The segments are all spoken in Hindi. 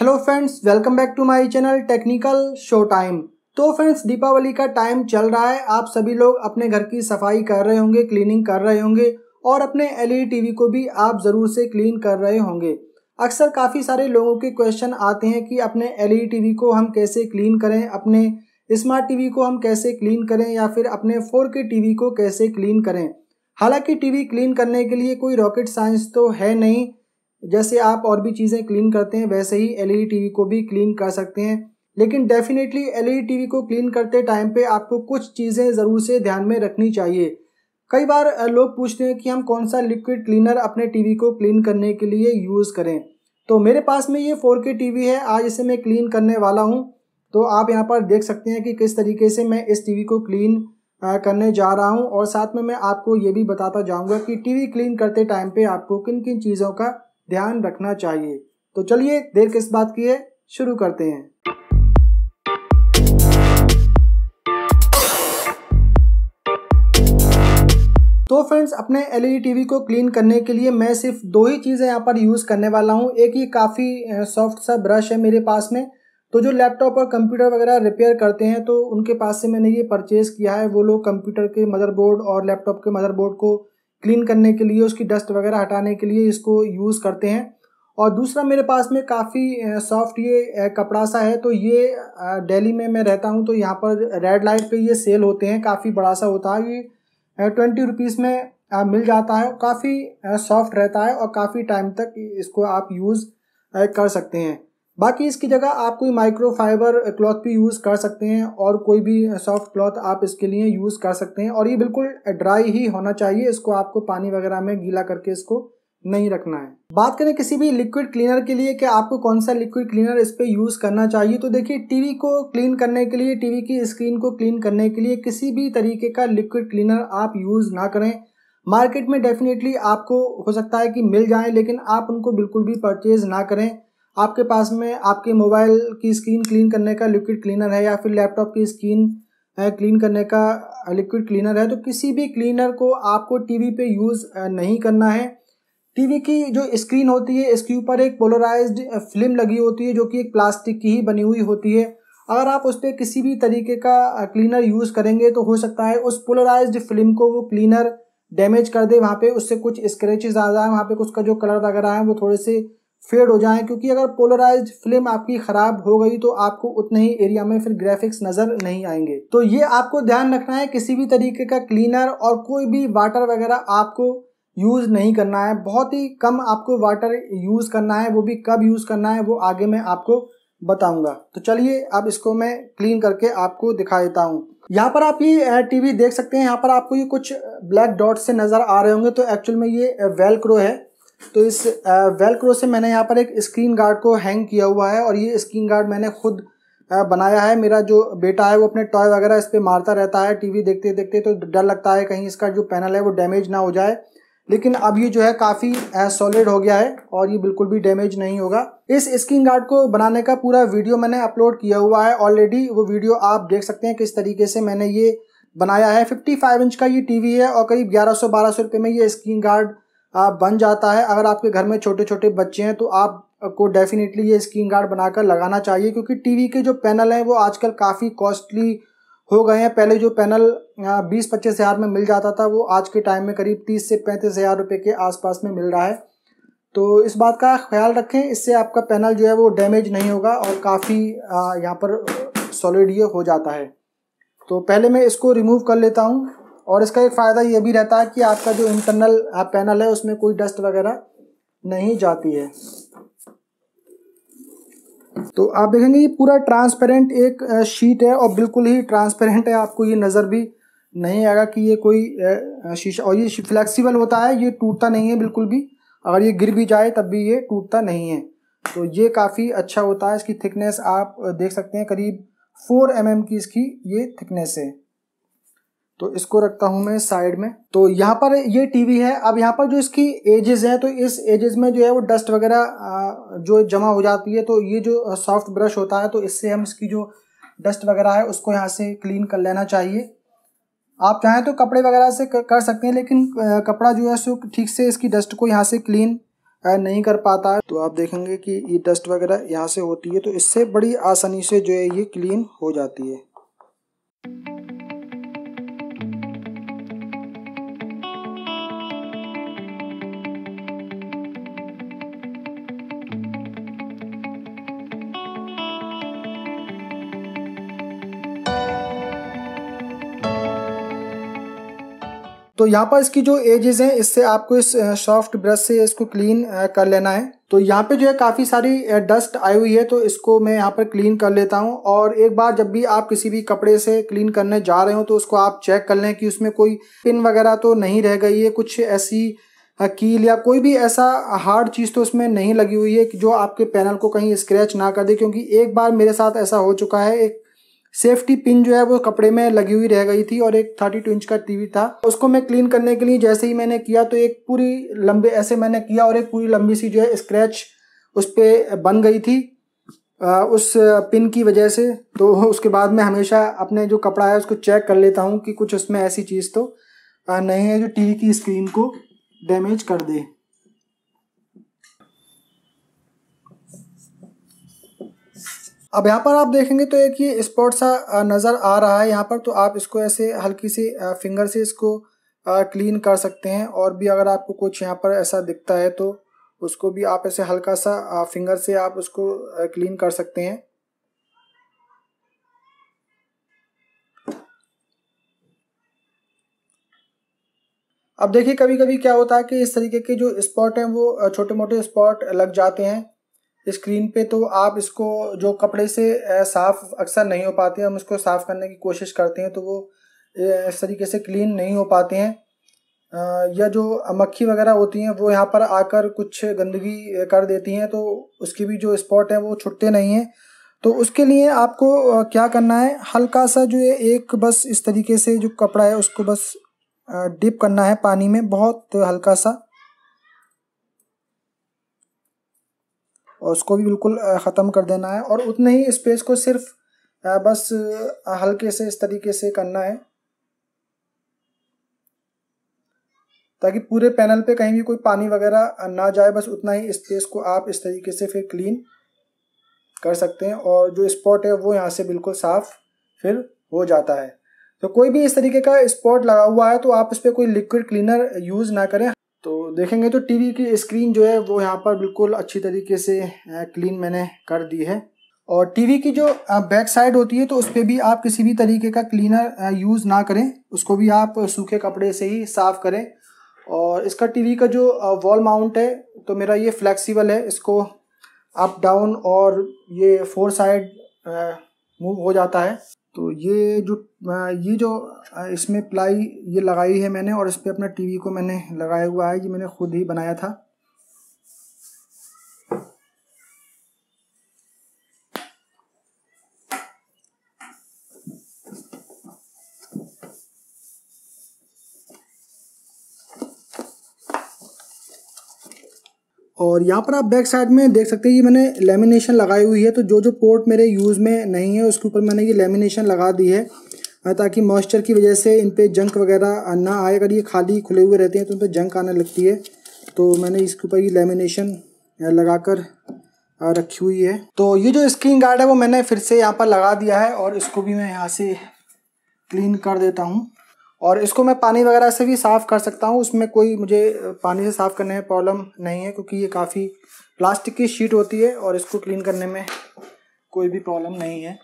hello friends welcome back to my channel technical show time तो फ्रेंड्स दीपावली का टाइम चल रहा है आप सभी लोग अपने घर की सफाई कर रहे होंगे क्लीनिंग कर रहे होंगे और अपने एलईडी टीवी e को भी आप ज़रूर से क्लीन कर रहे होंगे अक्सर काफ़ी सारे लोगों के क्वेश्चन आते हैं कि अपने एल टीवी e को हम कैसे क्लीन करें अपने स्मार्ट टी को हम कैसे क्लीन करें या फिर अपने फोर के को कैसे क्लीन करें हालांकि टी क्लीन करने के लिए कोई रॉकेट साइंस तो है नहीं जैसे आप और भी चीज़ें क्लीन करते हैं वैसे ही एल ई e को भी क्लीन कर सकते हैं लेकिन डेफिनेटली एल ई को क्लीन करते टाइम पे आपको कुछ चीज़ें ज़रूर से ध्यान में रखनी चाहिए कई बार लोग पूछते हैं कि हम कौन सा लिक्विड क्लीनर अपने टीवी को क्लीन करने के लिए यूज़ करें तो मेरे पास में ये फोर के है आज इसे मैं क्लीन करने वाला हूँ तो आप यहाँ पर देख सकते हैं कि किस तरीके से मैं इस टीवी को क्लीन करने जा रहा हूँ और साथ में मैं आपको ये भी बताता जाऊँगा कि टीवी क्लीन करते टाइम पे आपको किन किन चीज़ों का ध्यान रखना चाहिए तो चलिए देर किस बात की है शुरू करते हैं तो फ्रेंड्स अपने एलईडी टीवी को क्लीन करने के लिए मैं सिर्फ दो ही चीज़ें यहाँ पर यूज़ करने वाला हूँ एक ही काफ़ी सॉफ्ट सा ब्रश है मेरे पास में तो जो लैपटॉप और कंप्यूटर वगैरह रिपेयर करते हैं तो उनके पास से मैंने ये परचेज़ किया है वो लोग कंप्यूटर के मदरबोर्ड और लैपटॉप के मदरबोर्ड को क्लीन करने के लिए उसकी डस्ट वगैरह हटाने के लिए इसको यूज़ करते हैं और दूसरा मेरे पास में काफ़ी सॉफ्ट ये कपड़ा सा है तो ये डेली में मैं रहता हूँ तो यहाँ पर रेड लाइट पे ये सेल होते हैं काफ़ी बड़ा सा होता है ये ट्वेंटी रुपीज़ में मिल जाता है काफ़ी सॉफ्ट रहता है और काफ़ी टाइम तक इसको आप यूज़ कर सकते हैं बाकी इसकी जगह आप कोई माइक्रोफाइबर क्लॉथ भी यूज़ कर सकते हैं और कोई भी सॉफ्ट क्लॉथ आप इसके लिए यूज़ कर सकते हैं और ये बिल्कुल ड्राई ही होना चाहिए इसको आपको पानी वगैरह में गीला करके इसको नहीं रखना है बात करें किसी भी लिक्विड क्लीनर के लिए कि आपको कौन सा लिक्विड क्लीनर इस पर यूज़ करना चाहिए तो देखिए टीवी को क्लीन करने के लिए टीवी की स्क्रीन को क्लीन करने के लिए किसी भी तरीके का लिक्विड क्लीनर आप यूज़ ना करें मार्केट में डेफिनेटली आपको हो सकता है कि मिल जाए लेकिन आप उनको बिल्कुल भी परचेज ना करें आपके पास में आपके मोबाइल की स्क्रीन क्लीन करने का लिक्विड क्लीनर है या फिर लैपटॉप की स्क्रीन क्लीन करने का लिक्विड क्लीनर है तो किसी भी क्लीनर को आपको टीवी पे यूज़ नहीं करना है टीवी की जो स्क्रीन होती है इसके ऊपर एक पोलराइज्ड फिल्म लगी होती है जो कि एक प्लास्टिक की ही बनी हुई होती है अगर आप उस पर किसी भी तरीके का क्लीनर यूज़ करेंगे तो हो सकता है उस पोलराइज्ड फिल्म को वो क्लीनर डैमेज कर दे वहाँ पे उससे कुछ स्क्रैचेज आ जाए वहाँ पे उसका जो कलर वगैरह है वो थोड़े से फेड हो जाएं क्योंकि अगर पोलराइज फिल्म आपकी खराब हो गई तो आपको उतने ही एरिया में फिर ग्राफिक्स नजर नहीं आएंगे तो ये आपको ध्यान रखना है किसी भी तरीके का क्लीनर और कोई भी वाटर वगैरह आपको यूज़ नहीं करना है बहुत ही कम आपको वाटर यूज़ करना है वो भी कब यूज़ करना है वो आगे मैं आपको बताऊंगा तो चलिए अब इसको मैं क्लीन करके आपको दिखा देता हूँ यहाँ पर आप ये टीवी देख सकते हैं यहाँ पर आपको ये कुछ ब्लैक डॉट से नज़र आ रहे होंगे तो एक्चुअल में ये वेलक्रो है तो इस वेलक्रो से मैंने यहाँ पर एक स्क्रीन गार्ड को हैंग किया हुआ है और ये स्क्रीन गार्ड मैंने खुद बनाया है मेरा जो बेटा है वो अपने टॉय वगैरह इस पर मारता रहता है टीवी देखते देखते तो डर लगता है कहीं इसका जो पैनल है वो डैमेज ना हो जाए लेकिन अब ये जो है काफ़ी सॉलिड हो गया है और ये बिल्कुल भी डैमेज नहीं होगा इस स्क्रीन गार्ड को बनाने का पूरा वीडियो मैंने अपलोड किया हुआ है ऑलरेडी वो वीडियो आप देख सकते हैं किस तरीके से मैंने ये बनाया है 55 इंच का ये टीवी है और करीब 1100-1200 रुपए में ये स्क्रीन गार्ड बन जाता है अगर आपके घर में छोटे छोटे बच्चे हैं तो आप को डेफिनेटली ये स्क्रीन गार्ड बनाकर लगाना चाहिए क्योंकि टीवी के जो पैनल हैं वो आजकल काफ़ी कॉस्टली हो गए हैं पहले जो पैनल बीस पच्चीस हज़ार में मिल जाता था वो आज के टाइम में करीब तीस से पैंतीस हज़ार रुपये के आसपास में मिल रहा है तो इस बात का ख्याल रखें इससे आपका पैनल जो है वो डैमेज नहीं होगा और काफ़ी यहाँ पर सॉलिड ये हो जाता है तो पहले मैं इसको रिमूव कर लेता हूँ और इसका एक फ़ायदा ये भी रहता है कि आपका जो इंटरनल पैनल है उसमें कोई डस्ट वगैरह नहीं जाती है तो आप देखेंगे ये पूरा ट्रांसपेरेंट एक शीट है और बिल्कुल ही ट्रांसपेरेंट है आपको ये नज़र भी नहीं आएगा कि ये कोई शीशा और ये फ्लेक्सिबल होता है ये टूटता नहीं है बिल्कुल भी अगर ये गिर भी जाए तब भी ये टूटता नहीं है तो ये काफ़ी अच्छा होता है इसकी थिकनेस आप देख सकते हैं करीब फोर एम mm की इसकी ये थिकनेस है तो इसको रखता हूँ मैं साइड में तो यहाँ पर ये टीवी है अब यहाँ पर जो इसकी एजेस है तो इस एजेस में जो है वो डस्ट वगैरह जो जमा हो जाती है तो ये जो सॉफ्ट ब्रश होता है तो इससे हम इसकी जो डस्ट वगैरह है उसको यहाँ से क्लीन कर लेना चाहिए आप चाहें तो कपड़े वगैरह से कर सकते हैं लेकिन कपड़ा जो है सो ठीक से इसकी डस्ट को यहाँ से क्लीन नहीं कर पाता है तो आप देखेंगे कि ये डस्ट वगैरह यहाँ से होती है तो इससे बड़ी आसानी से जो है ये क्लीन हो जाती है तो यहाँ पर इसकी जो एजेस हैं इससे आपको इस सॉफ्ट ब्रश से इसको क्लीन कर लेना है तो यहाँ पे जो है काफ़ी सारी डस्ट आई हुई है तो इसको मैं यहाँ पर क्लीन कर लेता हूँ और एक बार जब भी आप किसी भी कपड़े से क्लीन करने जा रहे हो तो उसको आप चेक कर लें कि उसमें कोई पिन वगैरह तो नहीं रह गई है कुछ ऐसी कील या कोई भी ऐसा हार्ड चीज़ तो उसमें नहीं लगी हुई है कि जो आपके पैनल को कहीं स्क्रैच ना कर दे क्योंकि एक बार मेरे साथ ऐसा हो चुका है एक सेफ्टी पिन जो है वो कपड़े में लगी हुई रह गई थी और एक थर्टी टू इंच का टीवी था उसको मैं क्लीन करने के लिए जैसे ही मैंने किया तो एक पूरी लंबे ऐसे मैंने किया और एक पूरी लंबी सी जो है स्क्रैच उस पर बन गई थी उस पिन की वजह से तो उसके बाद मैं हमेशा अपने जो कपड़ा है उसको चेक कर लेता हूँ कि कुछ उसमें ऐसी चीज़ तो नहीं है जो टी की स्क्रीन को डैमेज कर दे अब यहाँ पर आप देखेंगे तो एक ये स्पॉट सा नज़र आ रहा है यहाँ पर तो आप इसको ऐसे हल्की सी फिंगर से इसको क्लीन कर सकते हैं और भी अगर आपको कुछ यहाँ पर ऐसा दिखता है तो उसको भी आप ऐसे हल्का सा फिंगर से आप उसको क्लीन कर सकते हैं अब देखिए कभी कभी क्या होता है कि इस तरीके के जो स्पॉट हैं वो छोटे मोटे स्पॉट लग जाते हैं स्क्रीन पे तो आप इसको जो कपड़े से साफ अक्सर नहीं हो पाते हम इसको साफ़ करने की कोशिश करते हैं तो वो इस तरीके से क्लीन नहीं हो पाते हैं या जो मक्खी वगैरह होती हैं वो यहाँ पर आकर कुछ गंदगी कर देती हैं तो उसकी भी जो स्पॉट है वो छुटते नहीं हैं तो उसके लिए आपको क्या करना है हल्का सा जो है एक बस इस तरीके से जो कपड़ा है उसको बस डिप करना है पानी में बहुत हल्का सा और उसको भी बिल्कुल ख़त्म कर देना है और उतने ही स्पेस को सिर्फ बस हल्के से इस तरीके से करना है ताकि पूरे पैनल पे कहीं भी कोई पानी वगैरह ना जाए बस उतना ही स्पेस को आप इस तरीके से फिर क्लीन कर सकते हैं और जो स्पॉट है वो यहाँ से बिल्कुल साफ़ फिर हो जाता है तो कोई भी इस तरीके का स्पॉट लगा हुआ है तो आप इस पर कोई लिक्विड क्लीनर यूज़ ना करें तो देखेंगे तो टीवी की स्क्रीन जो है वो यहाँ पर बिल्कुल अच्छी तरीके से क्लीन मैंने कर दी है और टीवी की जो बैक साइड होती है तो उस पर भी आप किसी भी तरीके का क्लीनर यूज़ ना करें उसको भी आप सूखे कपड़े से ही साफ़ करें और इसका टीवी का जो वॉल माउंट है तो मेरा ये फ्लेक्सिबल है इसको अप डाउन और ये फोर साइड मूव हो जाता है तो ये जो ये जो इसमें प्लाई ये लगाई है मैंने और इस पर अपना टीवी को मैंने लगाया हुआ है ये मैंने खुद ही बनाया था और यहाँ पर आप बैक साइड में देख सकते हैं ये मैंने लेमिनेशन लगाई हुई है तो जो जो पोर्ट मेरे यूज़ में नहीं है उसके ऊपर मैंने ये लेमिनेशन लगा दी है ताकि मॉइस्चर की वजह से इन पर जंक वगैरह ना आए अगर ये खाली खुले हुए रहते हैं तो उन पर जंक आने लगती है तो मैंने इसके ऊपर ये लेमिनेशन लगा कर रखी हुई है तो ये जो स्क्रीन गार्ड है वो मैंने फिर से यहाँ पर लगा दिया है और इसको भी मैं यहाँ से क्लीन कर देता हूँ और इसको मैं पानी वगैरह से भी साफ़ कर सकता हूँ उसमें कोई मुझे पानी से साफ़ करने में प्रॉब्लम नहीं है क्योंकि ये काफ़ी प्लास्टिक की शीट होती है और इसको क्लीन करने में कोई भी प्रॉब्लम नहीं है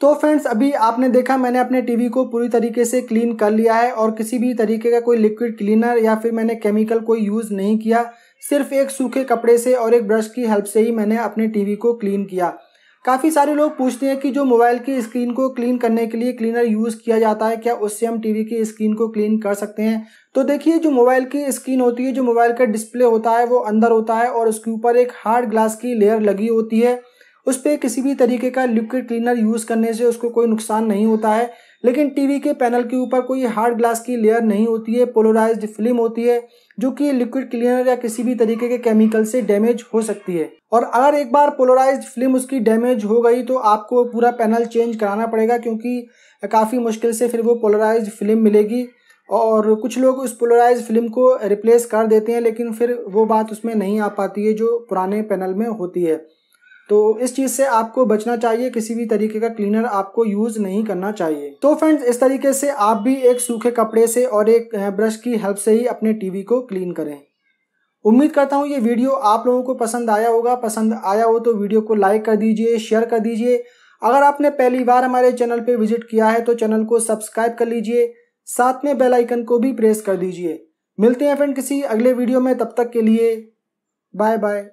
तो फ्रेंड्स अभी आपने देखा मैंने अपने टीवी को पूरी तरीके से क्लीन कर लिया है और किसी भी तरीके का कोई लिक्विड क्लीनर या फिर मैंने केमिकल कोई यूज़ नहीं किया सिर्फ एक सूखे कपड़े से और एक ब्रश की हेल्प से ही मैंने अपने टीवी को क्लीन किया काफ़ी सारे लोग पूछते हैं कि जो मोबाइल की स्क्रीन को क्लीन करने के लिए क्लीनर यूज़ किया जाता है क्या उससे हम टीवी की स्क्रीन को क्लीन कर सकते हैं तो देखिए जो मोबाइल की स्क्रीन होती है जो मोबाइल का डिस्प्ले होता है वो अंदर होता है और उसके ऊपर एक हार्ड ग्लास की लेयर लगी होती है उस पर किसी भी तरीके का लिक्विड क्लीनर यूज़ करने से उसको कोई नुकसान नहीं होता है लेकिन टीवी के पैनल के ऊपर कोई हार्ड ग्लास की लेयर नहीं होती है पोलराइज फिल्म होती है जो कि लिक्विड क्लीनर या किसी भी तरीके के केमिकल से डैमेज हो सकती है और अगर एक बार पोलराइज फिल्म उसकी डैमेज हो गई तो आपको पूरा पैनल चेंज कराना पड़ेगा क्योंकि काफ़ी मुश्किल से फिर वो पोलराइज फिल्म मिलेगी और कुछ लोग उस पोलराइज फिल्म को रिप्लेस कर देते हैं लेकिन फिर वो बात उसमें नहीं आ पाती है जो पुराने पैनल में होती है तो इस चीज़ से आपको बचना चाहिए किसी भी तरीके का क्लीनर आपको यूज़ नहीं करना चाहिए तो फ्रेंड्स इस तरीके से आप भी एक सूखे कपड़े से और एक ब्रश की हेल्प से ही अपने टीवी को क्लीन करें उम्मीद करता हूँ ये वीडियो आप लोगों को पसंद आया होगा पसंद आया हो तो वीडियो को लाइक कर दीजिए शेयर कर दीजिए अगर आपने पहली बार हमारे चैनल पर विजिट किया है तो चैनल को सब्सक्राइब कर लीजिए साथ में बेल आइकन को भी प्रेस कर दीजिए मिलते हैं फ्रेंड किसी अगले वीडियो में तब तक के लिए बाय बाय